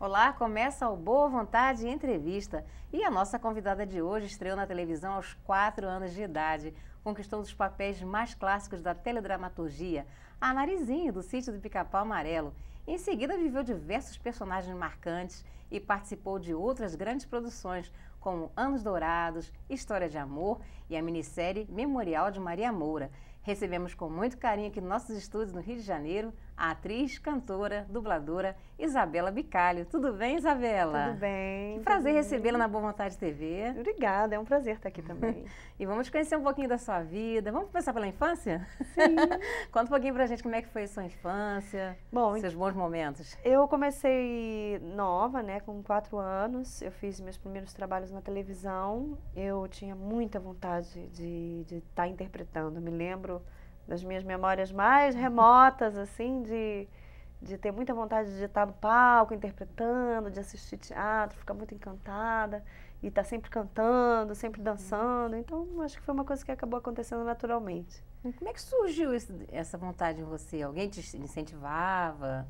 Olá, começa o Boa Vontade Entrevista. E a nossa convidada de hoje estreou na televisão aos 4 anos de idade. Conquistou um dos papéis mais clássicos da teledramaturgia, a Narizinho, do sítio do Pica-Pau Amarelo. Em seguida, viveu diversos personagens marcantes e participou de outras grandes produções, como Anos Dourados, História de Amor e a minissérie Memorial de Maria Moura. Recebemos com muito carinho aqui nos nossos estúdios no Rio de Janeiro a atriz, cantora, dubladora Isabela Bicalho. Tudo bem, Isabela? Tudo bem. Que prazer recebê-la na Boa Vontade TV. Obrigada, é um prazer estar aqui também. e vamos conhecer um pouquinho da sua vida. Vamos começar pela infância? Sim. Conta um pouquinho pra gente como é que foi a sua infância, Bom, seus bons momentos. Eu comecei nova, né, com quatro anos. Eu fiz meus primeiros trabalhos na televisão. Eu tinha muita vontade de estar tá interpretando. Me lembro das minhas memórias mais remotas, assim, de, de ter muita vontade de estar no palco, interpretando, de assistir teatro, ficar muito encantada e estar tá sempre cantando, sempre dançando. Então, acho que foi uma coisa que acabou acontecendo naturalmente. Como é que surgiu esse, essa vontade em você? Alguém te incentivava?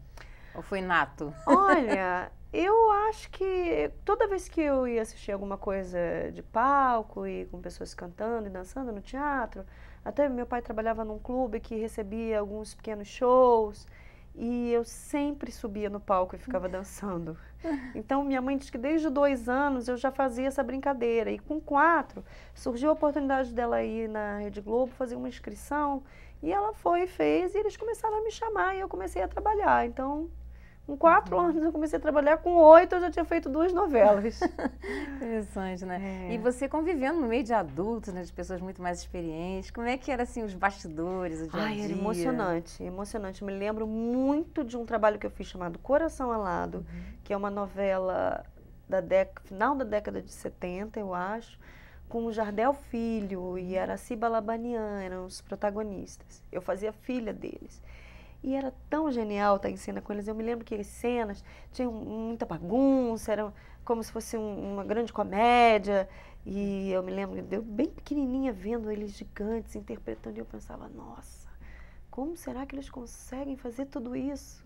Ou foi nato? Olha, eu acho que toda vez que eu ia assistir alguma coisa de palco e com pessoas cantando e dançando no teatro, até meu pai trabalhava num clube que recebia alguns pequenos shows e eu sempre subia no palco e ficava dançando. Então minha mãe diz que desde dois anos eu já fazia essa brincadeira e com quatro surgiu a oportunidade dela ir na Rede Globo fazer uma inscrição e ela foi fez e eles começaram a me chamar e eu comecei a trabalhar. Então com quatro uhum. anos eu comecei a trabalhar, com oito eu já tinha feito duas novelas. Interessante, né? É. E você convivendo no meio de adultos, né, de pessoas muito mais experientes, como é que era assim os bastidores, o dia a dia? Ai, era emocionante, emocionante. Me lembro muito de um trabalho que eu fiz chamado Coração Alado, uhum. que é uma novela da década, final da década de 70, eu acho, com o Jardel Filho e uhum. Araciba Labanian, eram os protagonistas. Eu fazia filha deles. E era tão genial estar em cena com eles. Eu me lembro que as cenas tinham muita bagunça, era como se fosse um, uma grande comédia. E eu me lembro, eu bem pequenininha, vendo eles gigantes interpretando. E eu pensava, nossa, como será que eles conseguem fazer tudo isso?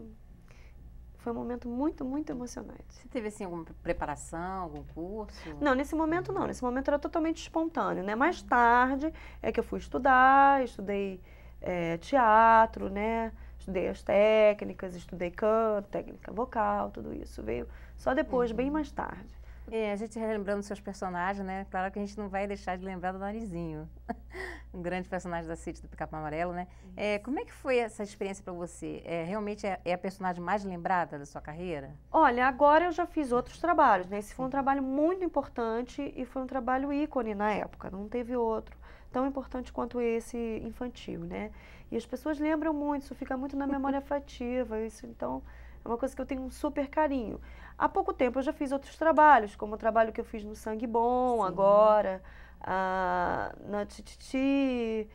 Foi um momento muito, muito emocionante. Você teve, assim, alguma preparação, algum curso? Não, nesse momento não. Nesse momento era totalmente espontâneo, né? Mais tarde é que eu fui estudar, estudei é, teatro, né? Estudei as técnicas, estudei canto, técnica vocal, tudo isso veio só depois, uhum. bem mais tarde. É, a gente relembrando seus personagens, né? Claro que a gente não vai deixar de lembrar do Narizinho, um grande personagem da City do Picapo Amarelo, né? É, como é que foi essa experiência para você? É, realmente é, é, a personagem mais lembrada da sua carreira? Olha, agora eu já fiz outros trabalhos, né? Esse foi um trabalho muito importante e foi um trabalho ícone na época, não teve outro tão importante quanto esse infantil, né? E as pessoas lembram muito, isso fica muito na memória afetiva, isso então é uma coisa que eu tenho um super carinho. Há pouco tempo eu já fiz outros trabalhos, como o trabalho que eu fiz no Sangue Bom, Sim. agora, a, ah, na Tititi.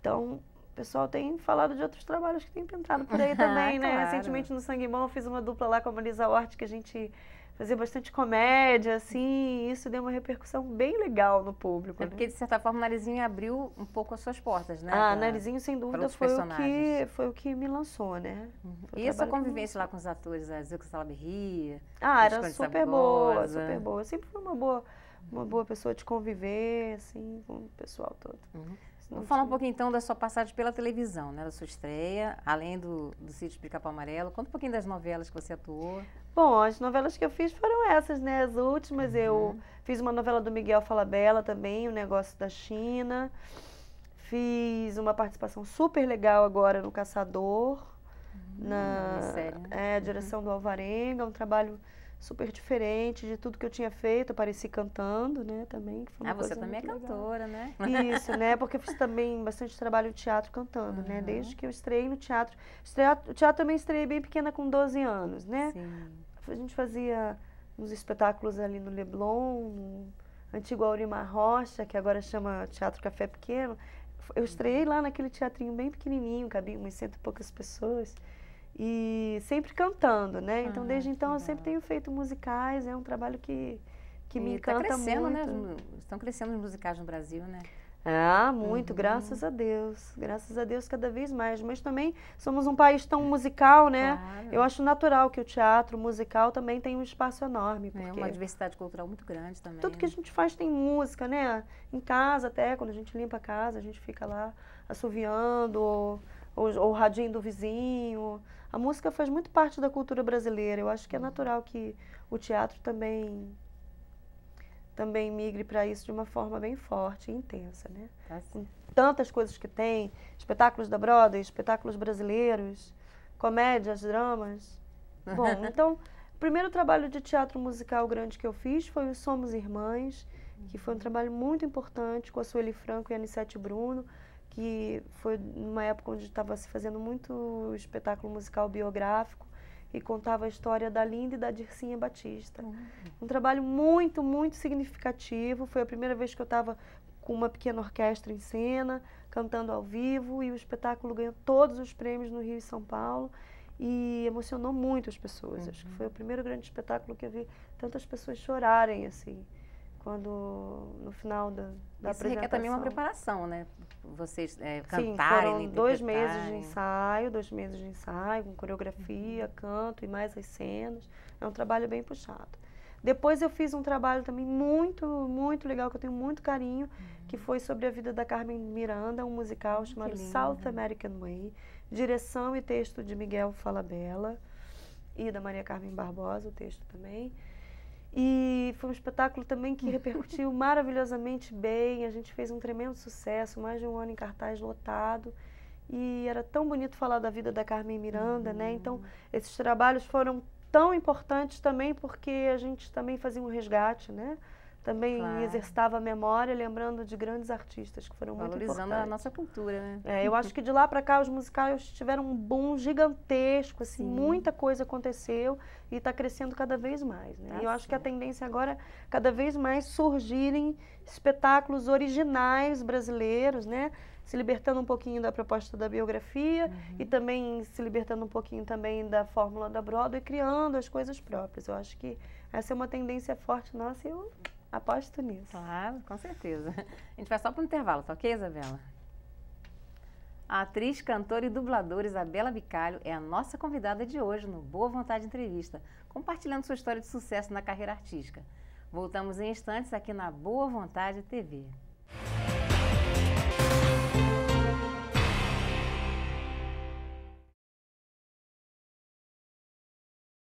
Então, pessoal tem falado de outros trabalhos que tem entrado por aí ah, também, né? Claro. Recentemente no Sangue Bom eu fiz uma dupla lá com a Marisa Hort, que a gente fazia bastante comédia, assim, e isso deu uma repercussão bem legal no público. É né? porque, de certa forma, o Narizinho abriu um pouco as suas portas, né? Ah, pra, Narizinho, sem dúvida, foi o, que, foi o que me lançou, né? Uhum. E essa convivência lá com os atores, a Zucca Salaberria? Ah, era super boa, super boa. Eu sempre fui uma boa, uma boa pessoa de conviver, assim, com o pessoal todo. Uhum. Vou falar um pouquinho então da sua passagem pela televisão, né? Da sua estreia, além do, do Sítio Pica-Pau Amarelo. Conta um pouquinho das novelas que você atuou. Bom, as novelas que eu fiz foram essas, né? As últimas. Uhum. Eu fiz uma novela do Miguel Falabella também, O Negócio da China. Fiz uma participação super legal agora no Caçador, uhum, na né? é, direção uhum. do Alvarenga, um trabalho super diferente de tudo que eu tinha feito. Eu pareci cantando, né, também. Que foi uma ah, você também é cantora, né? Isso, né, porque eu fiz também bastante trabalho de teatro cantando, uhum. né, desde que eu estreiei no teatro. O teatro também estreiei bem pequena com 12 anos, né? Sim. A gente fazia uns espetáculos ali no Leblon, no antigo Aurimar Rocha, que agora chama Teatro Café Pequeno. Eu estreiei uhum. lá naquele teatrinho bem pequenininho, cabia umas cento e poucas pessoas e sempre cantando, né? Então, ah, desde então, eu sempre tenho feito musicais, é um trabalho que, que me tá encanta tá crescendo, né? muito. Né? Estão crescendo os musicais no Brasil, né? Ah, muito, uhum. graças a Deus. Graças a Deus cada vez mais. Mas também somos um país tão musical, né? Claro. Eu acho natural que o teatro musical também tenha um espaço enorme. É, porque é uma diversidade cultural muito grande também. Tudo que né? a gente faz tem música, né? Em casa até, quando a gente limpa a casa, a gente fica lá assoviando, ou, ou, ou o radinho do vizinho a música faz muito parte da cultura brasileira. Eu acho que é natural que o teatro também também migre para isso de uma forma bem forte e intensa, né? Tá Com tantas coisas que tem, espetáculos da Broadway, espetáculos brasileiros, comédias, dramas. Bom, então, o primeiro trabalho de teatro musical grande que eu fiz foi o Somos Irmãs, que foi um trabalho muito importante com a Sueli Franco e a Anissete Bruno que foi numa época onde estava se fazendo muito espetáculo musical biográfico e contava a história da Linda e da Dircinha Batista. Uhum. Um trabalho muito, muito significativo. Foi a primeira vez que eu estava com uma pequena orquestra em cena, cantando ao vivo, e o espetáculo ganhou todos os prêmios no Rio e São Paulo. E emocionou muito as pessoas. Uhum. Acho que uhum. foi o primeiro grande espetáculo que eu vi tantas pessoas chorarem assim quando no final da, da Isso requer também uma preparação, né? Vocês é, cantarem, Sim, foram dois meses de ensaio, dois meses de ensaio, com coreografia, uhum. canto e mais as cenas. É um trabalho bem puxado. Depois eu fiz um trabalho também muito, muito legal, que eu tenho muito carinho, uhum. que foi sobre a vida da Carmen Miranda, um musical chamado South American Way, direção e texto de Miguel Falabella e da Maria Carmen Barbosa, o texto também. E foi um espetáculo também que repercutiu maravilhosamente bem. A gente fez um tremendo sucesso, mais de um ano em cartaz lotado. E era tão bonito falar da vida da Carmen Miranda, uhum. né? Então, uhum. esses trabalhos foram tão importantes também porque a gente também fazia um resgate, né? também claro. exercitava a memória, lembrando de grandes artistas que foram muito importantes. Valorizando a nossa cultura, né? É, eu acho que de lá para cá os musicais tiveram um boom gigantesco, assim, Sim. muita coisa aconteceu e está crescendo cada vez mais, né? Tá e eu acho que a tendência agora é cada vez mais surgirem espetáculos originais brasileiros, né? Se libertando um pouquinho da proposta da biografia uhum. e também se libertando um pouquinho também da fórmula da Broadway, criando as coisas próprias. Eu acho que essa é uma tendência forte nossa e eu Aposto nisso. Claro, com certeza. A gente vai só para o intervalo, tá ok, Isabela? A atriz, cantora e dubladora Isabela Bicalho é a nossa convidada de hoje no Boa Vontade Entrevista, compartilhando sua história de sucesso na carreira artística. Voltamos em instantes aqui na Boa Vontade TV.